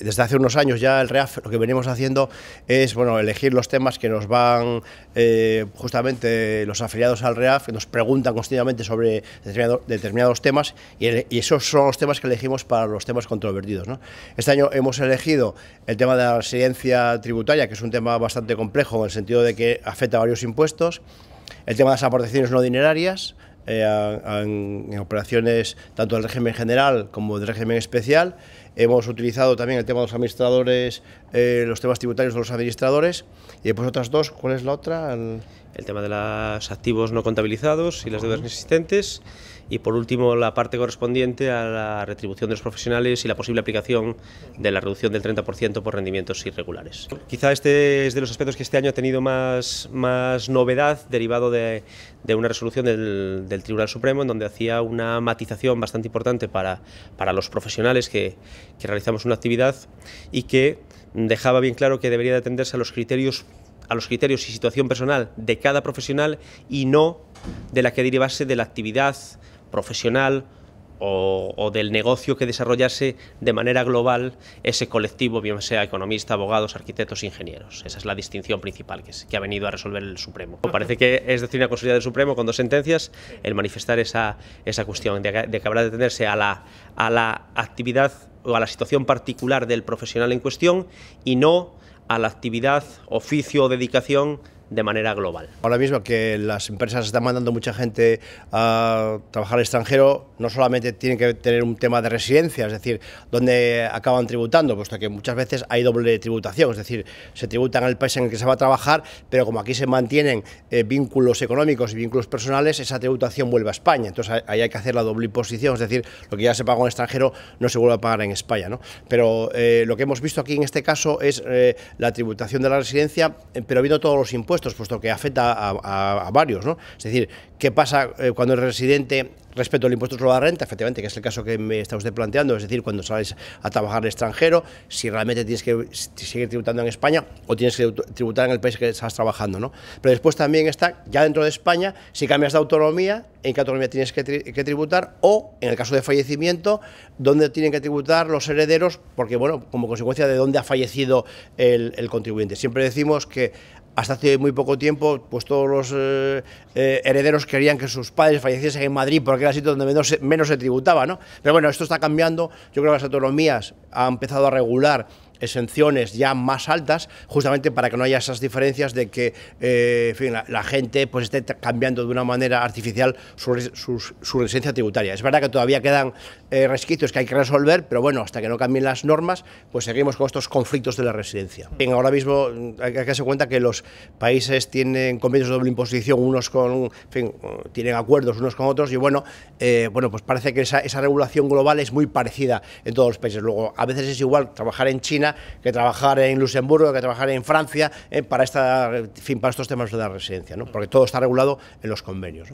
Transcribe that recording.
desde hace unos años ya el REAF lo que venimos haciendo es bueno, elegir los temas que nos van eh, justamente los afiliados al REAF, que nos preguntan constantemente sobre determinados temas y, esos son los temas que elegimos para los temas controvertidos. Este año hemos elegido el tema de la residencia tributaria, que es un tema bastante complejo en el sentido de que afecta a varios impuestos, el tema de las aportaciones no dinerarias, eh, en, operaciones tanto del régimen general como del régimen especial Hemos utilizado también el tema de los administradores, eh, los temas tributarios de los administradores. Y después otras dos, ¿cuál es la otra? El, tema de los activos no contabilizados y las deudas inexistentes. Y por último, la parte correspondiente a la retribución de los profesionales y la posible aplicación de la reducción del 30% por rendimientos irregulares. Quizá este es de los aspectos que este año ha tenido más, más novedad, derivado de, una resolución del, del, Tribunal Supremo, en donde hacía una matización bastante importante para, para los profesionales que, que realizamos una actividad y que dejaba bien claro que debería de atenderse a los criterios a los criterios y situación personal de cada profesional y no de la que derivase de la actividad profesional o, del negocio que desarrollase de manera global ese colectivo, bien sea economista, abogados, arquitectos, ingenieros. Esa es la distinción principal que, es, que ha venido a resolver el Supremo. Parece que es decir, una consulta del Supremo con dos sentencias, el manifestar esa, esa cuestión de, de que habrá de atenderse a la, a la actividad a la situación particular del profesional en cuestión y no a la actividad, oficio o dedicación de manera global. Ahora mismo que las empresas están mandando mucha gente a trabajar al extranjero, no solamente tienen que tener un tema de residencia, es decir, donde acaban tributando, puesto que muchas veces hay doble tributación, es decir, se tributan en el país en el que se va a trabajar, pero como aquí se mantienen eh, vínculos económicos y vínculos personales, esa tributación vuelve a España. Entonces ahí hay que hacer la doble imposición, es decir, lo que ya se pagó en extranjero no se vuelve a pagar en España. ¿no? Pero eh, lo que hemos visto aquí en este caso es eh, la tributación de la residencia, pero viendo todos los impuestos puesto que afecta a, varios, ¿no? Es decir, ¿qué pasa eh, cuando el residente respecto al impuesto sobre la renta, efectivamente, que es el caso que me está usted planteando, es decir, cuando sales a trabajar al extranjero, si realmente tienes que seguir tributando en España o tienes que tributar en el país que estás trabajando, Pero después también está, ya dentro de España, si cambias de autonomía, en qué autonomía tienes que, tributar o, en el caso de fallecimiento, dónde tienen que tributar los herederos, porque, bueno, como consecuencia de dónde ha fallecido el contribuyente. Siempre decimos que hasta hace muy poco tiempo, pues todos los eh, eh, herederos querían que sus padres falleciesen en Madrid porque era el sitio donde menos se, menos se tributaba, ¿no? Pero bueno, esto está cambiando. Yo creo que las autonomías han empezado a regular exenciones ya más altas, justamente para que no haya esas diferencias de que eh, la, gente pues, esté cambiando de una manera artificial su, su, residencia tributaria. Es verdad que todavía quedan eh, resquicios que hay que resolver, pero bueno, hasta que no cambien las normas, pues seguimos con estos conflictos de la residencia. ahora mismo hay que darse cuenta que los países tienen convenios de doble imposición, unos con, tienen acuerdos unos con otros, y bueno, eh, bueno pues parece que esa regulación global es muy parecida en todos los países. Luego, a veces es igual trabajar en China, que trabajar en Luxemburgo, que trabajar en Francia, eh, para, para estos temas de la residencia, porque todo está regulado en los convenios.